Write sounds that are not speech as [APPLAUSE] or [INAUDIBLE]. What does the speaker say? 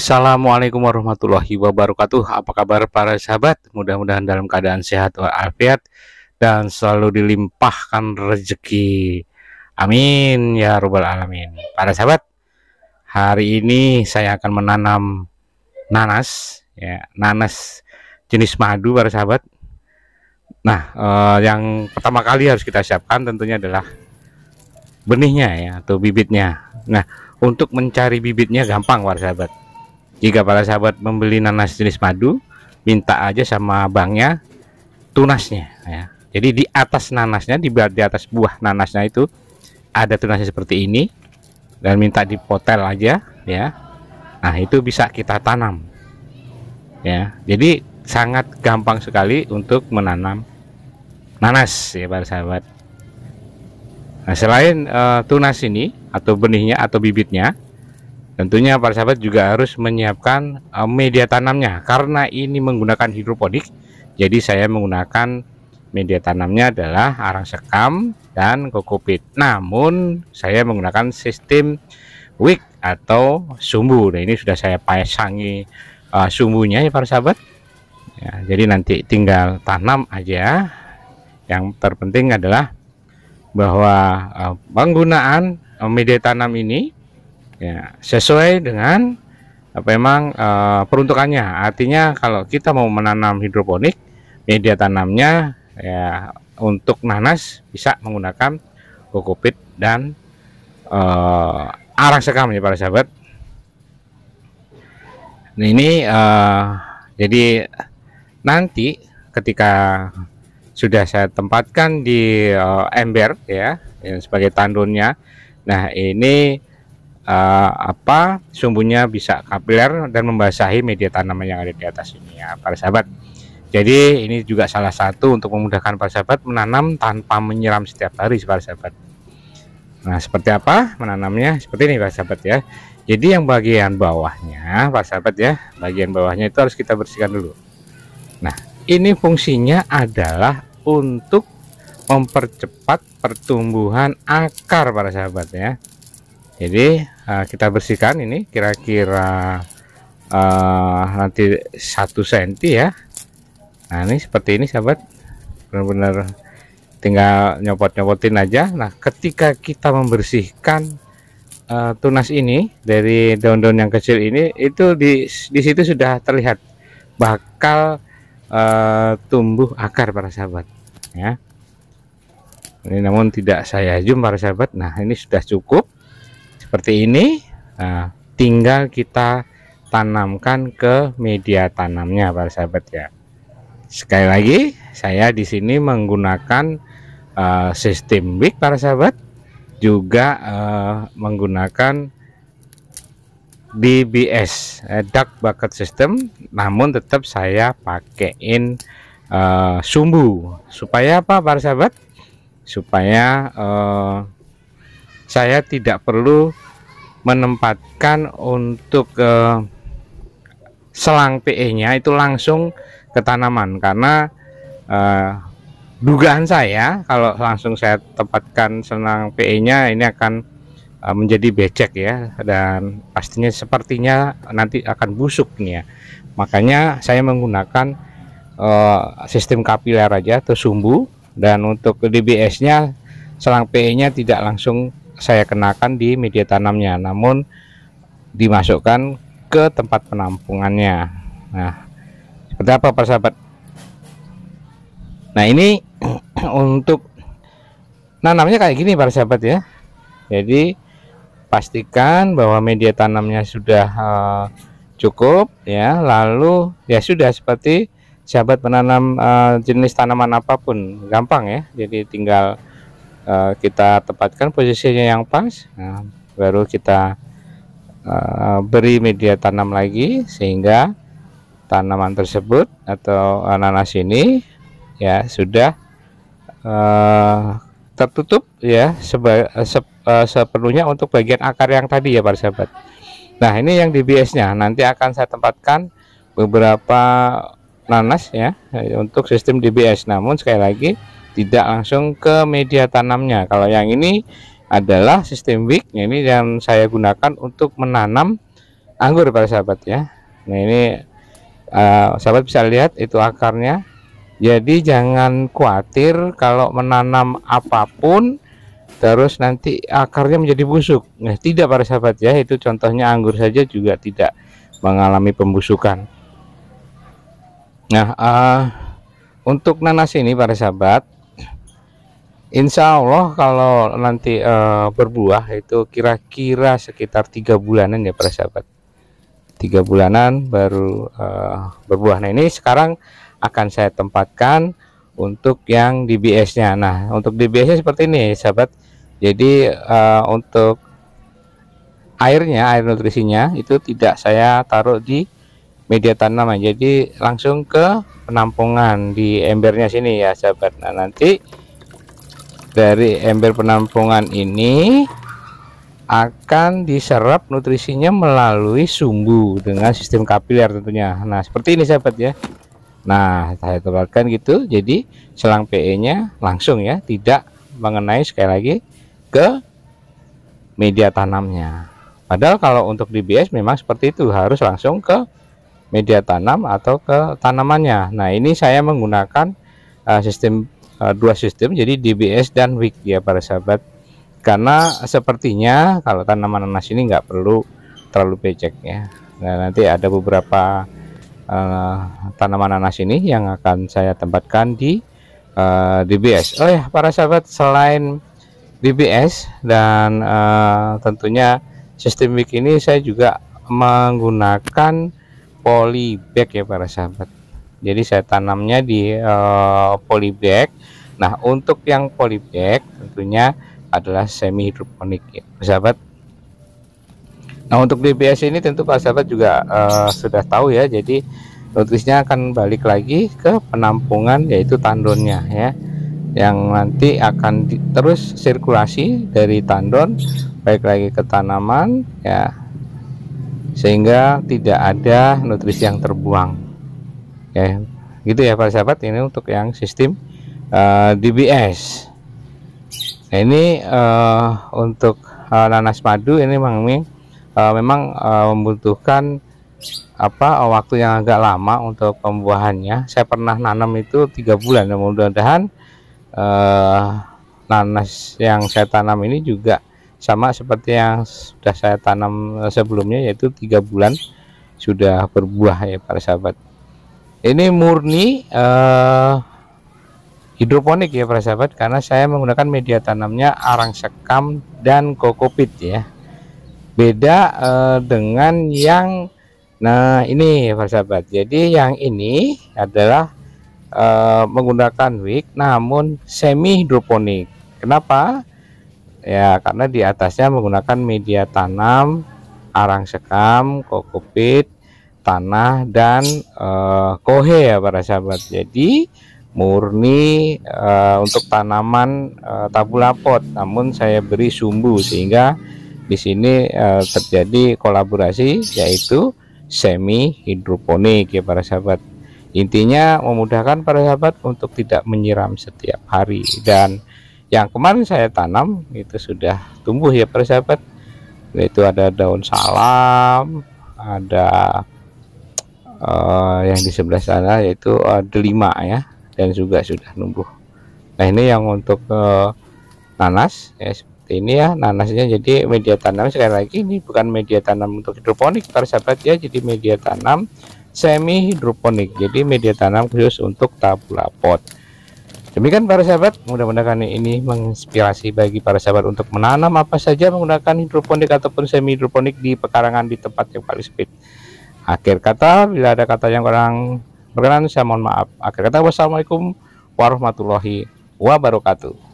Assalamualaikum warahmatullahi wabarakatuh. Apa kabar para sahabat? Mudah-mudahan dalam keadaan sehat walafiat dan selalu dilimpahkan rezeki. Amin ya robbal alamin. Para sahabat, hari ini saya akan menanam nanas ya, nanas jenis madu para sahabat. Nah, eh, yang pertama kali harus kita siapkan tentunya adalah benihnya ya atau bibitnya. Nah, untuk mencari bibitnya gampang para sahabat jika para sahabat membeli nanas jenis madu, minta aja sama banknya tunasnya ya. Jadi di atas nanasnya di, di atas buah nanasnya itu ada tunasnya seperti ini dan minta dipotel aja ya. Nah, itu bisa kita tanam. Ya. Jadi sangat gampang sekali untuk menanam nanas ya para sahabat. Nah, selain uh, tunas ini atau benihnya atau bibitnya Tentunya para sahabat juga harus menyiapkan eh, media tanamnya karena ini menggunakan hidroponik. Jadi saya menggunakan media tanamnya adalah arang sekam dan kokopit. Namun saya menggunakan sistem wick atau sumbu. Nah, ini sudah saya pasangi uh, sumbunya ya para sahabat. Ya, jadi nanti tinggal tanam aja. Yang terpenting adalah bahwa uh, penggunaan media tanam ini ya sesuai dengan eh, memang e, peruntukannya artinya kalau kita mau menanam hidroponik media tanamnya ya untuk nanas bisa menggunakan kokopit dan e, arang sekam ya para sahabat nah, ini e, jadi nanti ketika sudah saya tempatkan di e, ember ya, ya sebagai tandunnya nah ini uh, apa sumbunya bisa kapiler dan membasahi media tanaman yang ada di atas ini ya para sahabat jadi ini juga salah satu untuk memudahkan para sahabat menanam tanpa menyiram setiap hari para sahabat nah seperti apa menanamnya seperti ini para sahabat ya jadi yang bagian bawahnya para sahabat ya bagian bawahnya itu harus kita bersihkan dulu nah ini fungsinya adalah untuk mempercepat pertumbuhan akar para sahabat ya jadi uh, kita bersihkan ini kira-kira uh, nanti satu senti ya Nah ini seperti ini sahabat benar-benar tinggal nyopot-nyopotin aja Nah ketika kita membersihkan uh, tunas ini dari daun-daun yang kecil ini itu di, di situ sudah terlihat bakal uh, tumbuh akar para sahabat ya ini namun tidak saya zoom para sahabat Nah ini sudah cukup seperti ini nah, tinggal kita tanamkan ke media tanamnya para sahabat ya sekali lagi saya di sini menggunakan uh, sistem wig para sahabat juga uh, menggunakan DBS eh, duck bucket system namun tetap saya pakaiin uh, eh, sumbu supaya apa para sahabat supaya uh, saya tidak perlu menempatkan untuk eh, selang PE nya itu langsung ke tanaman karena eh, dugaan saya kalau langsung saya tempatkan selang PE nya ini akan eh, menjadi becek ya dan pastinya sepertinya nanti akan busuk nih ya makanya saya menggunakan eh, sistem kapiler aja atau sumbu dan untuk DBS nya selang PE nya tidak langsung saya kenakan di media tanamnya namun dimasukkan ke tempat penampungannya nah seperti apa Pak sahabat nah ini [CLEARS THROAT] untuk nanamnya kayak gini para sahabat ya jadi pastikan bahwa media tanamnya sudah uh, cukup ya lalu ya sudah seperti sahabat menanam uh, eh, jenis tanaman apapun gampang ya jadi tinggal Eh, kita tempatkan posisinya yang pas nah, baru kita uh, beri media tanam lagi sehingga tanaman tersebut atau nanas ini ya sudah uh, tertutup ya seba, se, uh, sepenuhnya untuk bagian akar yang tadi ya para sahabat nah ini yang DBS-nya nanti akan saya tempatkan beberapa nanas ya untuk sistem DBS namun sekali lagi tidak langsung ke media tanamnya kalau yang ini adalah sistem wick nah, ini yang saya gunakan untuk menanam anggur para sahabat ya nah ini uh, sahabat bisa lihat itu akarnya jadi jangan khawatir kalau menanam apapun terus nanti akarnya menjadi busuk nah tidak para sahabat ya itu contohnya anggur saja juga tidak mengalami pembusukan nah uh, untuk nanas ini para sahabat Insya Allah kalau nanti uh, berbuah itu kira-kira sekitar tiga bulanan ya para sahabat tiga bulanan baru uh, berbuah nah ini sekarang akan saya tempatkan untuk yang DBS nya nah untuk DBS nya seperti ini sahabat jadi uh, untuk airnya air nutrisinya itu tidak saya taruh di media tanaman jadi langsung ke penampungan di embernya sini ya sahabat nah nanti dari ember penampungan ini akan diserap nutrisinya melalui sumbu dengan sistem kapiler tentunya nah seperti ini sahabat ya nah saya tularkan gitu jadi selang PE nya langsung ya tidak mengenai sekali lagi ke media tanamnya padahal kalau untuk DBS memang seperti itu harus langsung ke media tanam atau ke tanamannya nah ini saya menggunakan uh, sistem Eh, dua sistem jadi DBS dan WIC ya para sahabat karena sepertinya kalau tanaman nanas ini nggak perlu terlalu becek ya nah nanti ada beberapa uh, tanaman nanas ini yang akan saya tempatkan di uh, eh, DBS oh ya para sahabat selain DBS dan uh, tentunya sistem WIC ini saya juga menggunakan polybag ya para sahabat jadi saya tanamnya di uh, polybag Nah, untuk yang polybag tentunya adalah semi hidroponik ya, sahabat. Nah, untuk DBS ini tentu Pak sahabat juga uh, sudah tahu ya. Jadi nutrisinya akan balik lagi ke penampungan yaitu tandonnya ya. Yang nanti akan terus sirkulasi dari tandon baik lagi ke tanaman ya. Sehingga tidak ada nutrisi yang terbuang. Ya, gitu ya Pak sahabat ini untuk yang sistem Eh, DBS nah ini uh, untuk uh, nanas madu ini Mang Ming uh, memang uh, membutuhkan apa waktu yang agak lama untuk pembuahannya saya pernah nanam itu tiga bulan dan mudah-mudahan uh, nanas yang saya tanam ini juga sama seperti yang sudah saya tanam sebelumnya yaitu tiga bulan sudah berbuah ya para sahabat ini murni uh, hidroponik ya para sahabat karena saya menggunakan media tanamnya arang sekam dan kokopit ya beda eh, dengan yang nah ini ya para sahabat jadi yang ini adalah eh, menggunakan wig namun semi hidroponik kenapa ya karena di atasnya menggunakan media tanam arang sekam kokopit tanah dan eh, kohe ya para sahabat jadi murni uh, untuk tanaman uh, eh, tabula pot namun saya beri sumbu sehingga di sini uh, terjadi kolaborasi yaitu semi hidroponik ya para sahabat intinya memudahkan para sahabat untuk tidak menyiram setiap hari dan yang kemarin saya tanam itu sudah tumbuh ya para sahabat yaitu ada daun salam ada uh, yang di sebelah sana yaitu uh, delima ya dan juga sudah numbuh nah ini yang untuk eh, nanas ya seperti ini ya nanasnya jadi media tanam sekali lagi ini bukan media tanam untuk hidroponik para sahabat ya jadi media tanam semi hidroponik jadi media tanam khusus untuk tabula pot demikian para sahabat mudah-mudahan ini menginspirasi bagi para sahabat untuk menanam apa saja menggunakan hidroponik ataupun semi hidroponik di pekarangan di tempat yang paling sempit akhir kata bila ada kata yang kurang Berkenan saya mohon maaf. Akhir kata wassalamualaikum warahmatullahi wabarakatuh.